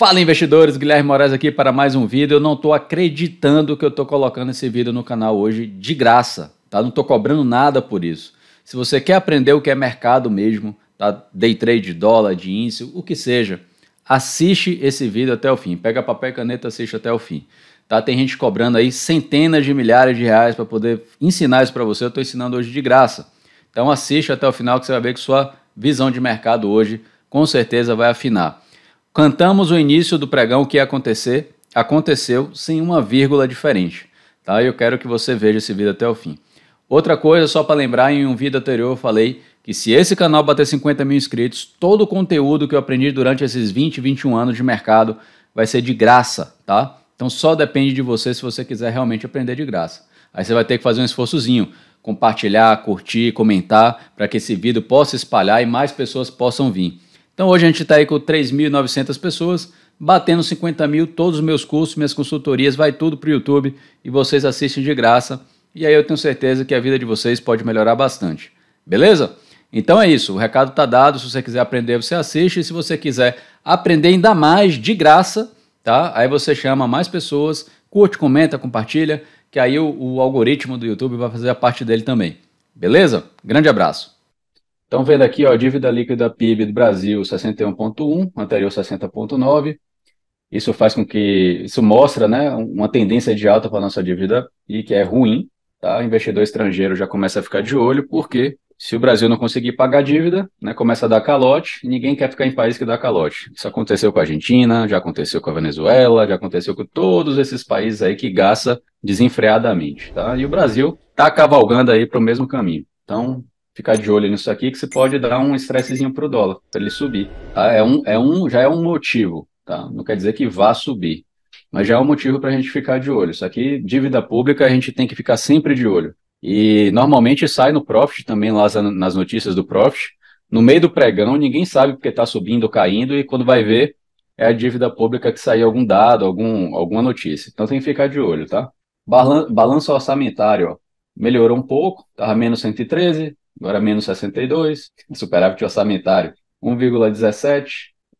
Fala investidores, Guilherme Moraes aqui para mais um vídeo. Eu não estou acreditando que eu estou colocando esse vídeo no canal hoje de graça, tá? Não estou cobrando nada por isso. Se você quer aprender o que é mercado mesmo, tá? Day trade de dólar, de índice, o que seja, assiste esse vídeo até o fim. Pega papel e caneta, assiste até o fim. Tá? Tem gente cobrando aí centenas de milhares de reais para poder ensinar isso para você. Eu estou ensinando hoje de graça. Então assiste até o final que você vai ver que sua visão de mercado hoje com certeza vai afinar. Cantamos o início do pregão, o que ia acontecer, aconteceu sem uma vírgula diferente. Tá? Eu quero que você veja esse vídeo até o fim. Outra coisa, só para lembrar, em um vídeo anterior eu falei que se esse canal bater 50 mil inscritos, todo o conteúdo que eu aprendi durante esses 20, 21 anos de mercado vai ser de graça, tá? Então só depende de você se você quiser realmente aprender de graça. Aí você vai ter que fazer um esforçozinho, compartilhar, curtir, comentar, para que esse vídeo possa espalhar e mais pessoas possam vir. Então hoje a gente está aí com 3.900 pessoas, batendo 50 mil, todos os meus cursos, minhas consultorias, vai tudo para o YouTube e vocês assistem de graça. E aí eu tenho certeza que a vida de vocês pode melhorar bastante. Beleza? Então é isso, o recado está dado. Se você quiser aprender, você assiste. E se você quiser aprender ainda mais de graça, tá? Aí você chama mais pessoas, curte, comenta, compartilha, que aí o, o algoritmo do YouTube vai fazer a parte dele também. Beleza? Grande abraço. Então, vendo aqui, ó, dívida líquida PIB do Brasil 61,1, anterior 60,9. Isso faz com que, isso mostra, né, uma tendência de alta para a nossa dívida e que é ruim, tá? O investidor estrangeiro já começa a ficar de olho, porque se o Brasil não conseguir pagar dívida, né, começa a dar calote, ninguém quer ficar em país que dá calote. Isso aconteceu com a Argentina, já aconteceu com a Venezuela, já aconteceu com todos esses países aí que gasta desenfreadamente, tá? E o Brasil está cavalgando aí para o mesmo caminho. Então, ficar de olho nisso aqui, que você pode dar um estressezinho para o dólar, para ele subir. Tá? É um, é um, já é um motivo, tá? não quer dizer que vá subir, mas já é um motivo para a gente ficar de olho. Isso aqui, dívida pública, a gente tem que ficar sempre de olho. E normalmente sai no Profit também, lá nas notícias do Profit, no meio do pregão, ninguém sabe porque está subindo ou caindo, e quando vai ver, é a dívida pública que saiu algum dado, algum, alguma notícia. Então tem que ficar de olho, tá? Balan balanço orçamentário, ó melhorou um pouco, estava menos 113, agora menos 62, superávit orçamentário 1,17,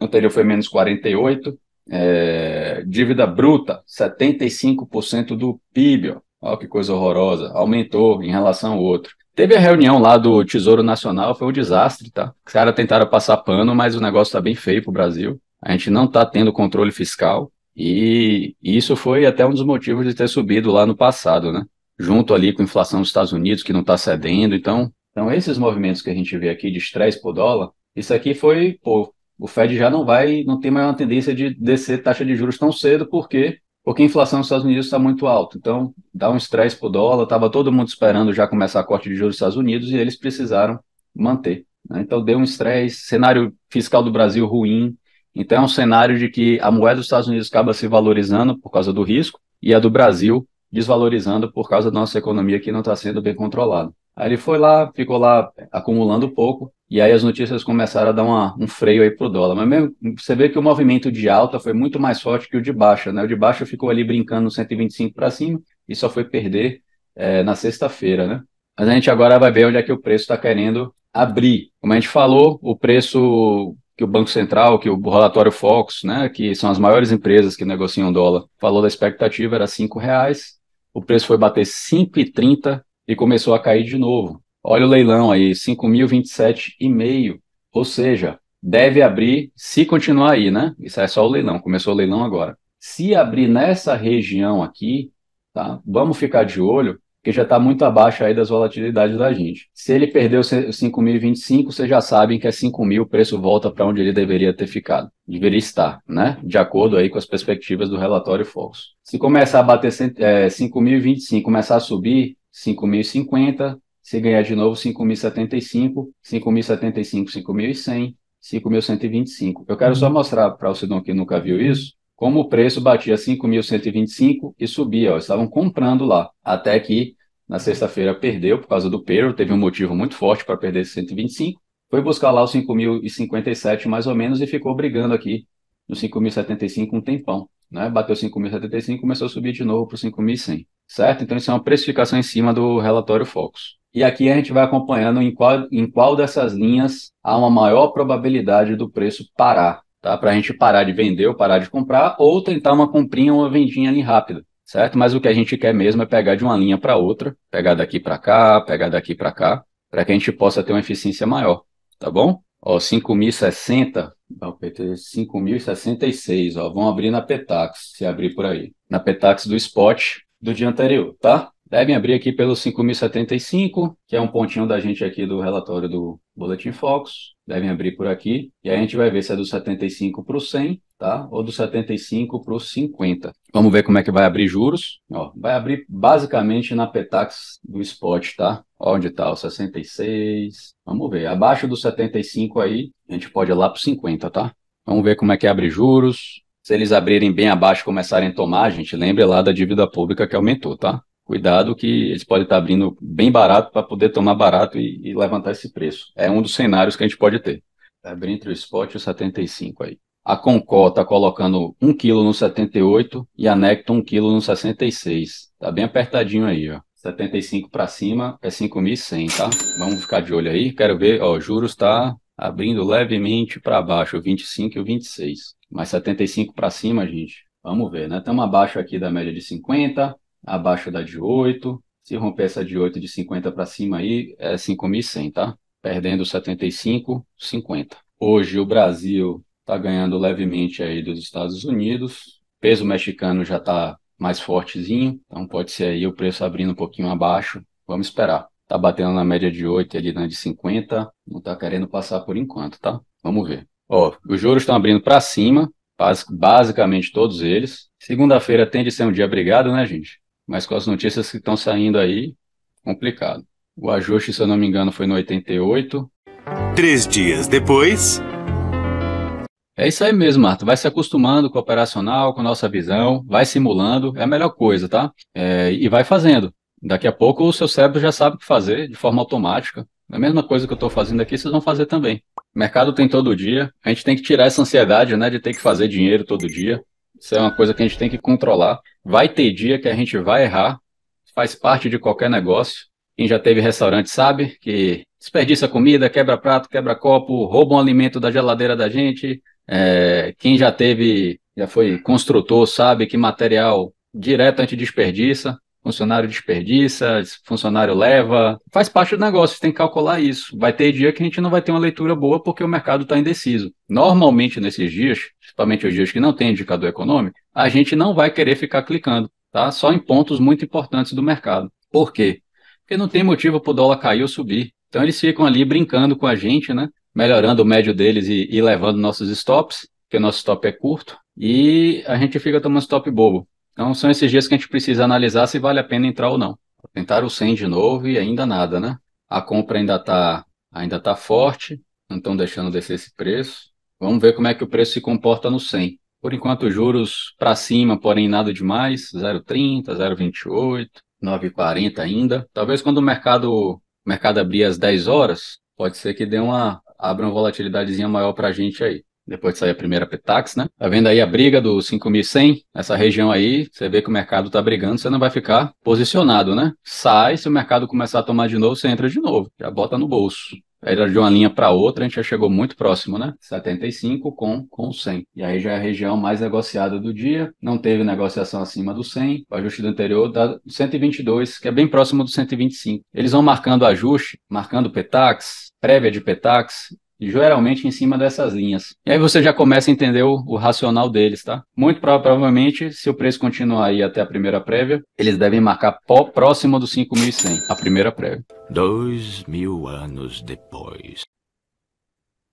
anterior foi menos 48, é, dívida bruta 75% do PIB, ó. ó, que coisa horrorosa, aumentou em relação ao outro. Teve a reunião lá do Tesouro Nacional, foi um desastre, tá? Os caras tentaram passar pano, mas o negócio tá bem feio pro Brasil. A gente não tá tendo controle fiscal e isso foi até um dos motivos de ter subido lá no passado, né? Junto ali com a inflação dos Estados Unidos, que não tá cedendo, então então, esses movimentos que a gente vê aqui de estresse por dólar, isso aqui foi, pô, o Fed já não vai, não tem mais uma tendência de descer taxa de juros tão cedo, porque porque a inflação nos Estados Unidos está muito alta. Então, dá um estresse para o dólar. Estava todo mundo esperando já começar a corte de juros nos Estados Unidos e eles precisaram manter. Né? Então, deu um estresse. Cenário fiscal do Brasil ruim. Então, é um cenário de que a moeda dos Estados Unidos acaba se valorizando por causa do risco e a do Brasil desvalorizando por causa da nossa economia que não está sendo bem controlada. Aí ele foi lá, ficou lá acumulando um pouco, e aí as notícias começaram a dar uma, um freio aí para o dólar. Mas mesmo, você vê que o movimento de alta foi muito mais forte que o de baixa, né? O de baixa ficou ali brincando 125 para cima e só foi perder é, na sexta-feira, né? Mas a gente agora vai ver onde é que o preço está querendo abrir. Como a gente falou, o preço que o Banco Central, que o relatório Fox, né, que são as maiores empresas que negociam dólar, falou da expectativa era R$ reais o preço foi bater 5,30 e começou a cair de novo. Olha o leilão aí, 5.027,5, ou seja, deve abrir se continuar aí, né? Isso é só o leilão, começou o leilão agora. Se abrir nessa região aqui, tá? Vamos ficar de olho, que já está muito abaixo aí das volatilidades da gente. Se ele perdeu 5.025, vocês já sabem que é 5.000, o preço volta para onde ele deveria ter ficado, deveria estar, né? De acordo aí com as perspectivas do relatório Focus. Se começar a bater é, 5.025, começar a subir 5.050, se ganhar de novo 5.075, 5.075, 5.100, 5.125. Eu quero só uhum. mostrar para o Sidon que nunca viu isso, como o preço batia 5.125 e subia, ó, estavam comprando lá, até que na sexta-feira perdeu por causa do payroll, teve um motivo muito forte para perder esse 125, foi buscar lá os 5.057 mais ou menos e ficou brigando aqui no 5.075 um tempão. Né? Bateu 5.075 começou a subir de novo para 5.100, certo? Então isso é uma precificação em cima do relatório Focus. E aqui a gente vai acompanhando em qual, em qual dessas linhas há uma maior probabilidade do preço parar, tá? Para a gente parar de vender ou parar de comprar ou tentar uma comprinha ou uma vendinha ali rápida certo? Mas o que a gente quer mesmo é pegar de uma linha para outra, pegar daqui para cá, pegar daqui para cá, para que a gente possa ter uma eficiência maior, tá bom? Ó, 5.060, o PT 5.066, ó, vão abrir na Petax, se abrir por aí, na Petax do spot do dia anterior, tá? Devem abrir aqui pelo 5.075, que é um pontinho da gente aqui do relatório do Boletim Focus. Devem abrir por aqui. E aí a gente vai ver se é do 75 para o 100, tá? Ou do 75 para o 50. Vamos ver como é que vai abrir juros. Ó, vai abrir basicamente na petax do spot, tá? Ó, onde está o 66. Vamos ver. Abaixo do 75 aí, a gente pode ir lá para 50, tá? Vamos ver como é que abre juros. Se eles abrirem bem abaixo, começarem a tomar, a gente lembre lá da dívida pública que aumentou, tá? Cuidado que eles podem estar abrindo bem barato para poder tomar barato e, e, levantar esse preço. É um dos cenários que a gente pode ter. Tá abrir entre o spot e o 75 aí. A Concor está colocando 1 kg no 78 e a Necton 1 kg no 66. Tá bem apertadinho aí, ó. 75 para cima é 5.100, tá? Vamos ficar de olho aí. Quero ver, ó, juros está abrindo levemente para baixo, 25 e 26. Mas 75 para cima, gente, vamos ver, né? Estamos abaixo aqui da média de 50, abaixo da de 8. Se romper essa de 8 de 50 para cima aí, é 5.100, tá? Perdendo 75, 50. Hoje o Brasil está ganhando levemente aí dos Estados Unidos. Peso mexicano já está mais fortezinho, então pode ser aí o preço abrindo um pouquinho abaixo. Vamos esperar. Tá batendo na média de 8 ali na né, de 50, não tá querendo passar por enquanto, tá? Vamos ver. Ó, os juros estão abrindo para cima, basicamente todos eles. Segunda-feira tende a ser um dia brigado, né, gente? mas com as notícias que estão saindo aí, complicado. O ajuste, se eu não me engano, foi no 88. Três dias depois. É isso aí mesmo, Marta. Vai se acostumando com o operacional, com a nossa visão, vai simulando, é a melhor coisa, tá? É, e vai fazendo. Daqui a pouco o seu cérebro já sabe o que fazer de forma automática. É a mesma coisa que eu estou fazendo aqui, vocês vão fazer também. mercado tem todo dia, a gente tem que tirar essa ansiedade né, de ter que fazer dinheiro todo dia. Isso é uma coisa que a gente tem que controlar. Vai ter dia que a gente vai errar, faz parte de qualquer negócio. Quem já teve restaurante sabe que desperdiça comida, quebra prato, quebra copo, rouba um alimento da geladeira da gente. É, quem já teve, já foi construtor, sabe que material direto a gente desperdiça funcionário desperdiça, funcionário leva. Faz parte do negócio, você tem que calcular isso. Vai ter dia que a gente não vai ter uma leitura boa porque o mercado está indeciso. Normalmente, nesses dias, principalmente os dias que não tem indicador econômico, a gente não vai querer ficar clicando, tá? Só em pontos muito importantes do mercado. Por quê? Porque não tem motivo para o dólar cair ou subir. Então eles ficam ali brincando com a gente, né? Melhorando o médio deles e, e levando nossos stops, porque o nosso stop é curto, e a gente fica tomando stop bobo. Então são esses dias que a gente precisa analisar se vale a pena entrar ou não. Tentaram o 100 de novo e ainda nada, né? A compra ainda está ainda tá forte, não estão deixando descer esse preço. Vamos ver como é que o preço se comporta no 100. Por enquanto, juros para cima, porém nada demais, 0,30, 0,28, 9,40 ainda. Talvez quando o mercado, mercado abrir às 10 horas, pode ser que dê uma abra uma volatilidadezinha maior para a gente aí depois de sair a primeira Petax, né? Tá vendo aí a briga do 5.100? Essa região aí, você vê que o mercado tá brigando, você não vai ficar posicionado, né? Sai, se o mercado começar a tomar de novo, você entra de novo, já bota no bolso. Era de uma linha para outra, a gente já chegou muito próximo, né? 75 com, com 100. E aí já é a região mais negociada do dia. Não teve negociação acima do 100. O ajuste do anterior dá 122, que é bem próximo do 125. Eles vão marcando ajuste, marcando petax, prévia de petax, geralmente em cima dessas linhas. E aí você já começa a entender o, o racional deles, tá? Muito provavelmente, se o preço continuar aí até a primeira prévia, eles devem marcar próximo dos 5.100, a primeira prévia. Dois mil anos depois.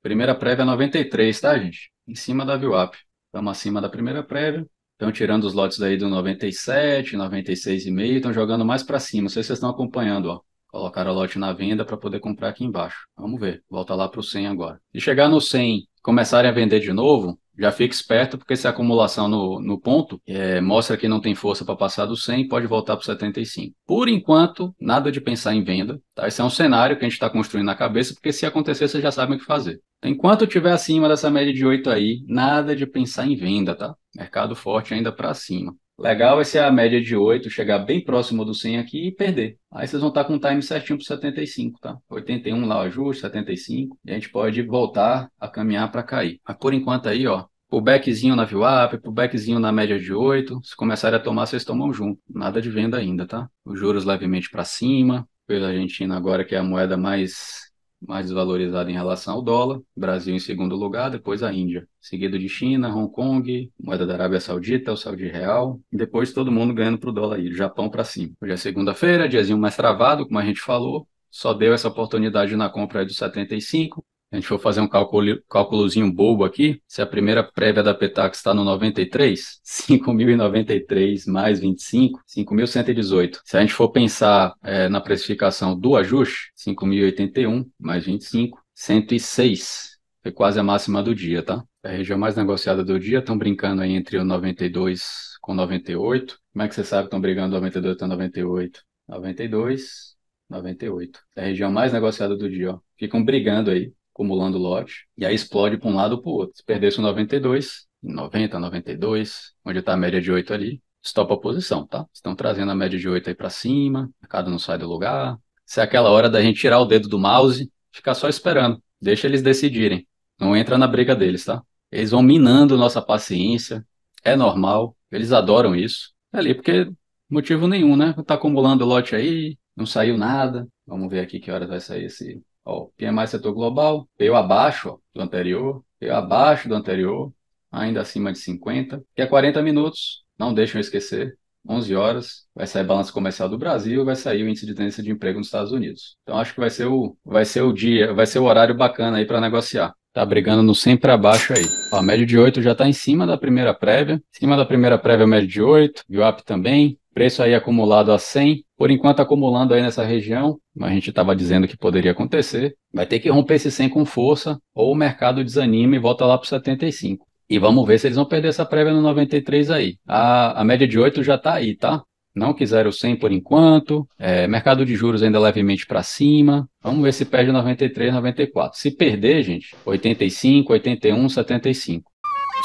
Primeira prévia 93, é tá, gente? Em cima da VWAP. Estamos acima da primeira prévia. Estão tirando os lotes aí do 97, 96,5, estão jogando mais para cima. Não sei se vocês estão acompanhando, ó. Colocar o lote na venda para poder comprar aqui embaixo. Vamos ver. Volta lá para o 100 agora. E chegar no 100, começarem a vender de novo, já fica esperto, porque se a acumulação no, no ponto é, mostra que não tem força para passar do 100, pode voltar para o 75. Por enquanto, nada de pensar em venda. Tá? Esse é um cenário que a gente está construindo na cabeça, porque se acontecer, vocês já sabem o que fazer. Enquanto tiver acima dessa média de 8 aí, nada de pensar em venda, tá? Mercado forte ainda para cima. Legal vai ser a média de 8, chegar bem próximo do 100 aqui e perder. Aí vocês vão estar com o um time certinho para 75, tá? 81 lá o ajuste, 75. E a gente pode voltar a caminhar para cair. Mas por enquanto aí, ó, pullbackzinho na VWAP, pullbackzinho na média de 8. Se começarem a tomar, vocês tomam junto. Nada de venda ainda, tá? Os juros levemente para cima. Pela Argentina agora, que é a moeda mais mais desvalorizada em relação ao dólar, Brasil em segundo lugar, depois a Índia, seguido de China, Hong Kong, moeda da Arábia Saudita, o Saudi Real, e depois todo mundo ganhando para o dólar aí, Japão para cima. Hoje é segunda-feira, diazinho mais travado, como a gente falou, só deu essa oportunidade na compra aí dos 75, a gente for fazer um cálculozinho bobo aqui, se a primeira prévia da Petax está no 93, 5.093 mais 25, 5.118. Se a gente for pensar é, na precificação do ajuste, 5.081 mais 25, 106. Foi quase a máxima do dia, tá? É a região mais negociada do dia, estão brincando aí entre o 92 com 98. Como é que você sabe que estão brigando 92 até 98? 92, 98. É a região mais negociada do dia, ó. Ficam brigando aí acumulando lote, e aí explode para um lado ou para o outro. Se perdesse o 92, 90, 92, onde está a média de 8 ali, stop a posição, tá? Estão trazendo a média de 8 aí para cima, o mercado não sai do lugar. Se é aquela hora da gente tirar o dedo do mouse, ficar só esperando, deixa eles decidirem. Não entra na briga deles, tá? Eles vão minando nossa paciência, é normal, eles adoram isso. É ali porque motivo nenhum, né? Tá acumulando lote aí, não saiu nada. Vamos ver aqui que horas vai sair esse Ó, PMI setor global veio abaixo ó, do anterior, veio abaixo do anterior, ainda acima de 50. E a 40 minutos, não deixam esquecer, 11 horas, vai sair balanço comercial do Brasil, vai sair o índice de tendência de emprego nos Estados Unidos. Então acho que vai ser o, vai ser o dia, vai ser o horário bacana aí para negociar. Tá brigando no sempre abaixo aí. A média de 8 já está em cima da primeira prévia. Em cima da primeira prévia, a média de 8. VWAP também. Preço aí acumulado a 100, por enquanto acumulando aí nessa região, a gente estava dizendo que poderia acontecer. Vai ter que romper esse 100 com força ou o mercado desanima e volta lá para 75. E vamos ver se eles vão perder essa prévia no 93 aí. A, a média de 8 já está aí, tá? Não quiseram 100 por enquanto. É, mercado de juros ainda levemente para cima. Vamos ver se perde 93, 94. Se perder, gente, 85, 81, 75.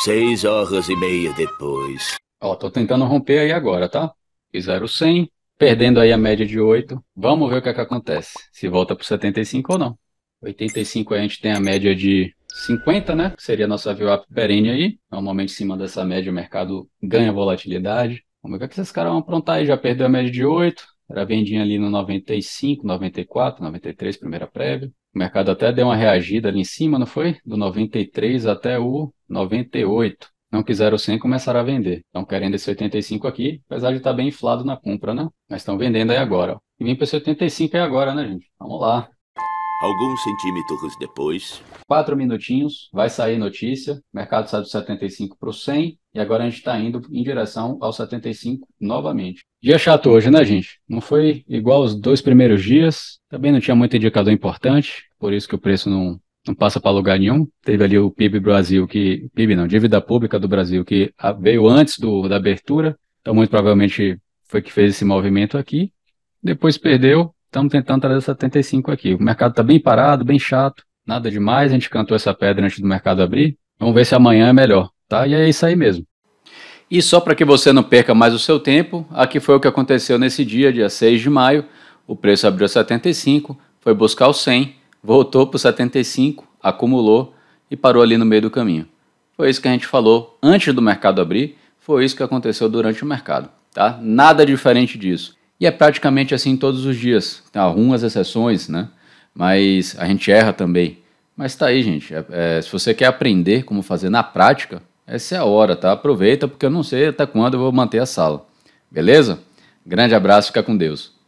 Seis horas e meia depois. Ó, tô tentando romper aí agora, tá? e 0 100, perdendo aí a média de 8. Vamos ver o que, é que acontece, se volta para 75 ou não. 85 a gente tem a média de 50, né? Que seria a nossa view VWAP perene aí. Normalmente, em cima dessa média, o mercado ganha volatilidade. Vamos ver o que, é que esses caras vão aprontar aí. Já perdeu a média de 8, era vendinha ali no 95, 94, 93, primeira prévia. O mercado até deu uma reagida ali em cima, não foi? Do 93 até o 98 não quiseram 100 começaram a vender. Estão querendo esse 85 aqui, apesar de estar tá bem inflado na compra, né? Mas estão vendendo aí agora. E vim para esse 85 aí agora, né, gente? Vamos lá. Alguns centímetros depois. Quatro minutinhos, vai sair notícia. mercado sai do 75 para o 100. E agora a gente está indo em direção ao 75 novamente. Dia chato hoje, né, gente? Não foi igual os dois primeiros dias. Também não tinha muito indicador importante. Por isso que o preço não, não passa para lugar nenhum. Teve ali o PIB Brasil que PIB não, dívida pública do Brasil que veio antes do, da abertura. Então muito provavelmente foi que fez esse movimento aqui. Depois perdeu. Estamos tentando trazer 75 aqui. O mercado está bem parado, bem chato, nada demais. A gente cantou essa pedra antes do mercado abrir. Vamos ver se amanhã é melhor, tá? E é isso aí mesmo. E só para que você não perca mais o seu tempo, aqui foi o que aconteceu nesse dia, dia 6 de maio. O preço abriu a 75, foi buscar o 100 voltou para 75, acumulou e parou ali no meio do caminho. Foi isso que a gente falou antes do mercado abrir, foi isso que aconteceu durante o mercado, tá? Nada diferente disso. E é praticamente assim todos os dias. Tem algumas exceções, né? Mas a gente erra também. Mas tá aí, gente. É, é, se você quer aprender como fazer na prática, essa é a hora, tá? Aproveita, porque eu não sei até quando eu vou manter a sala. Beleza? Grande abraço, fica com Deus.